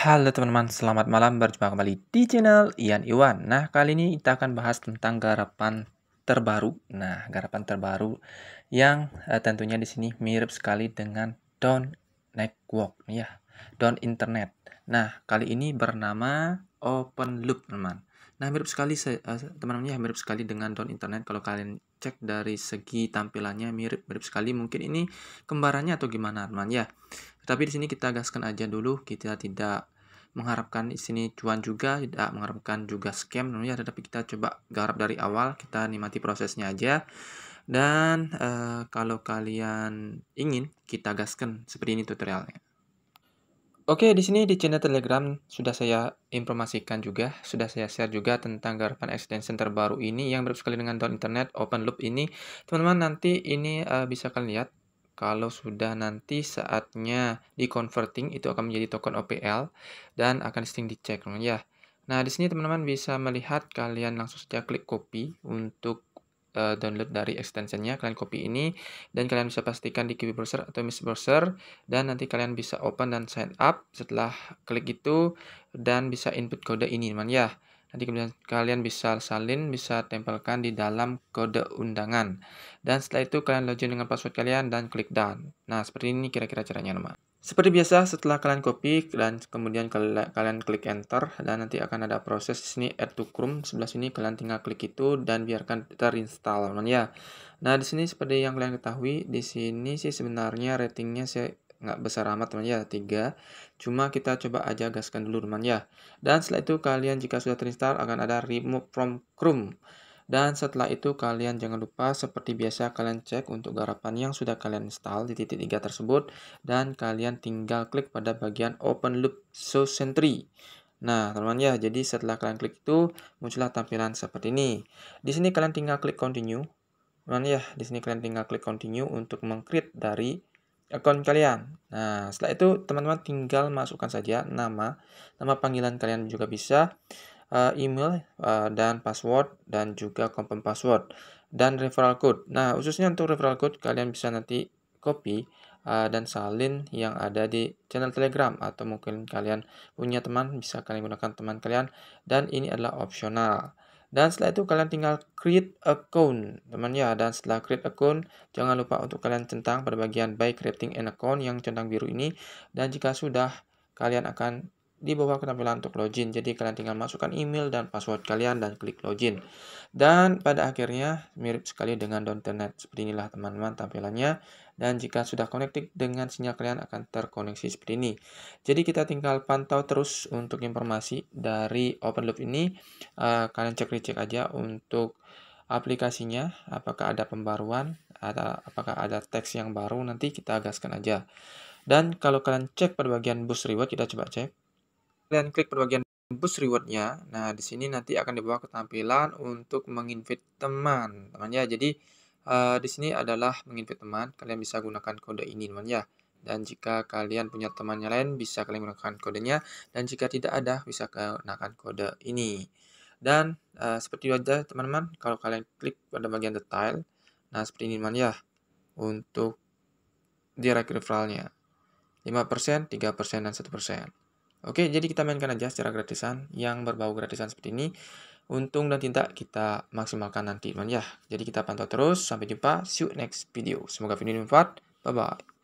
Halo teman-teman, selamat malam. Berjumpa kembali di channel Ian Iwan. Nah, kali ini kita akan bahas tentang garapan terbaru. Nah, garapan terbaru yang eh, tentunya di sini mirip sekali dengan Don Network ya, Don Internet. Nah, kali ini bernama Open Loop, teman. Nah, mirip sekali eh, teman-temannya ya, mirip sekali dengan down internet kalau kalian cek dari segi tampilannya mirip mirip sekali mungkin ini kembarannya atau gimana teman ya. Tapi di sini kita gaskan aja dulu kita tidak mengharapkan di sini cuan juga tidak mengharapkan juga scam ya tetapi kita coba garap dari awal kita nikmati prosesnya aja. Dan uh, kalau kalian ingin kita gaskan seperti ini tutorialnya. Oke, di sini di channel Telegram sudah saya informasikan juga, sudah saya share juga tentang garapan extension terbaru ini yang sekali dengan download internet open loop ini. Teman-teman nanti ini uh, bisa kalian lihat kalau sudah nanti saatnya di converting itu akan menjadi token OPL dan akan listing di check ya. Nah, di sini teman-teman bisa melihat kalian langsung saja klik copy untuk uh, download dari extensionnya kalian copy ini dan kalian bisa pastikan di QB browser atau Miss browser dan nanti kalian bisa open dan sign up setelah klik itu dan bisa input kode ini teman ya nanti kemudian kalian bisa salin bisa tempelkan di dalam kode undangan dan setelah itu kalian login dengan password kalian dan klik done nah seperti ini kira-kira caranya teman seperti biasa, setelah kalian copy dan kemudian kalian klik enter dan nanti akan ada proses di sini add to Chrome. Sebelah sini kalian tinggal klik itu dan biarkan terinstall teman ya. Nah, di sini seperti yang kalian ketahui, di sini sih sebenarnya ratingnya saya nggak besar amat teman ya, 3. Cuma kita coba aja gaskan dulu teman ya. Dan setelah itu kalian jika sudah terinstall akan ada remove from Chrome. Dan setelah itu kalian jangan lupa seperti biasa kalian cek untuk garapan yang sudah kalian install di titik 3 tersebut dan kalian tinggal klik pada bagian open loop so sentry. Nah, teman-teman ya, jadi setelah kalian klik itu muncullah tampilan seperti ini. Di sini kalian tinggal klik continue. Teman ya, di sini kalian tinggal klik continue untuk mengcreate dari akun kalian. Nah, setelah itu teman-teman tinggal masukkan saja nama, nama panggilan kalian juga bisa uh, email uh, dan password dan juga confirm password dan referral code. Nah, khususnya untuk referral code kalian bisa nanti copy uh, dan salin yang ada di channel Telegram atau mungkin kalian punya teman bisa kalian gunakan teman kalian dan ini adalah opsional. Dan setelah itu kalian tinggal create account, teman ya. Dan setelah create account, jangan lupa untuk kalian centang pada bagian by creating an account yang centang biru ini. Dan jika sudah, kalian akan di bawah penampilan untuk login. Jadi kalian tinggal masukkan email dan password kalian dan klik login. Dan pada akhirnya mirip sekali dengan internet Seperti inilah teman-teman tampilannya. Dan jika sudah connected dengan sinyal kalian akan terkoneksi seperti ini. Jadi kita tinggal pantau terus untuk informasi dari open loop ini. Eh, kalian cek cek aja untuk aplikasinya apakah ada pembaruan atau apakah ada teks yang baru nanti kita gaskan aja dan kalau kalian cek pada bagian boost reward kita coba cek kalian klik perbagian bus rewardnya, nah di sini nanti akan dibawa ke tampilan untuk menginvite teman, teman ya. Jadi uh, di sini adalah menginvite teman, kalian bisa gunakan kode ini, teman ya. Dan jika kalian punya temannya lain, bisa kalian gunakan kodenya. Dan jika tidak ada, bisa gunakan kode ini. Dan uh, seperti itu aja teman-teman, kalau kalian klik pada bagian detail, nah seperti ini teman ya, untuk direct referralnya. 5%, 3%, dan 1%. Oke, jadi kita mainkan aja secara gratisan yang berbau gratisan seperti ini. Untung dan tinta kita maksimalkan nanti, teman ya. Jadi kita pantau terus. Sampai jumpa. See you next video. Semoga video ini bermanfaat. Bye-bye.